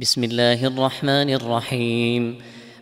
بسم الله الرحمن الرحيم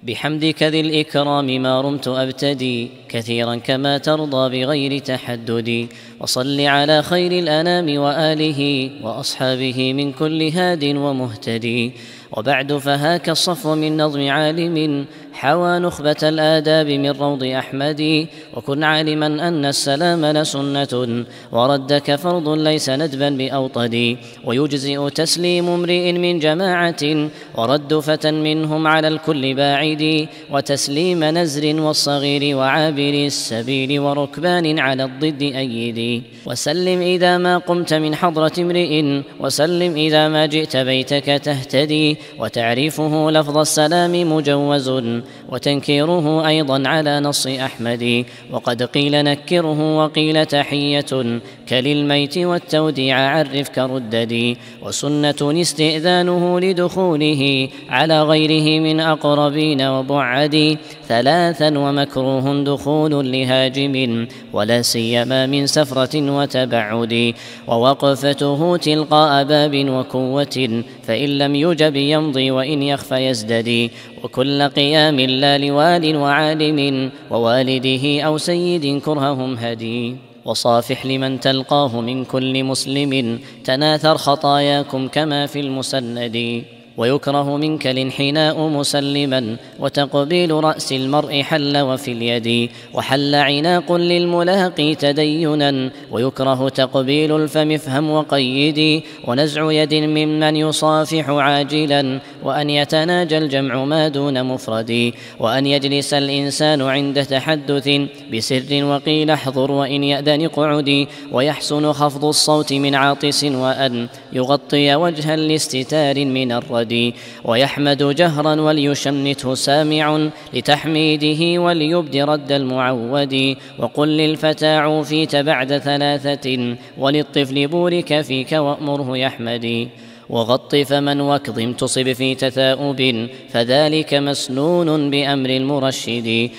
بحمدك ذي الإكرام ما رمت أبتدي كثيرا كما ترضى بغير تحددي وصل على خير الأنام وآله وأصحابه من كل هاد ومهتدي وبعد فهاك الصفو من نظم عالم حوى نخبة الآداب من روض أحمد وكن عالما أن السلام لسنة وردك فرض ليس ندبا بأوطد ويجزئ تسليم امرئ من جماعة ورد فتى منهم على الكل باعد وتسليم نزر والصغير وعابر السبيل وركبان على الضد أيدي وسلم إذا ما قمت من حضرة امرئ وسلم إذا ما جئت بيتك تهتدي وتعريفه لفظ السلام مجوز وتنكيره أيضا على نص أحمد وقد قيل نكره وقيل تحية للميت الميت والتوديع عرفك رددي وسنة استئذانه لدخوله على غيره من أقربين وبعدي ثلاثا ومكروه دخول لهاجم ولا سيما من سفرة وتبعد ووقفته تلقاء باب وكوة فإن لم يجب يمضي وإن يخفى يزددي وكل قيام لا لوال وعالم ووالده أو سيد كرههم هدي وصافح لمن تلقاه من كل مسلم تناثر خطاياكم كما في المسند ويكره منك الانحناء مسلما وتقبيل راس المرء حل وفي اليد وحل عناق للملاقي تدينا ويكره تقبيل الفم افهم وقيدي ونزع يد ممن يصافح عاجلا وان يتناجى الجمع ما دون مفردي وان يجلس الانسان عند تحدث بسر وقيل احضر وان ياذن قعدي ويحسن خفض الصوت من عاطس وان يغطي وجها لاستتار من الرجل الغدي ويحمد جهرا وليشمته سامع لتحميده وليبد رد المعود وقل للفتى عوفيت بعد ثلاثة وللطفل بورك فيك وأمره يحمدي وغط فمن واكظم تصب في تثاؤب فذلك مسنون بأمر المرشد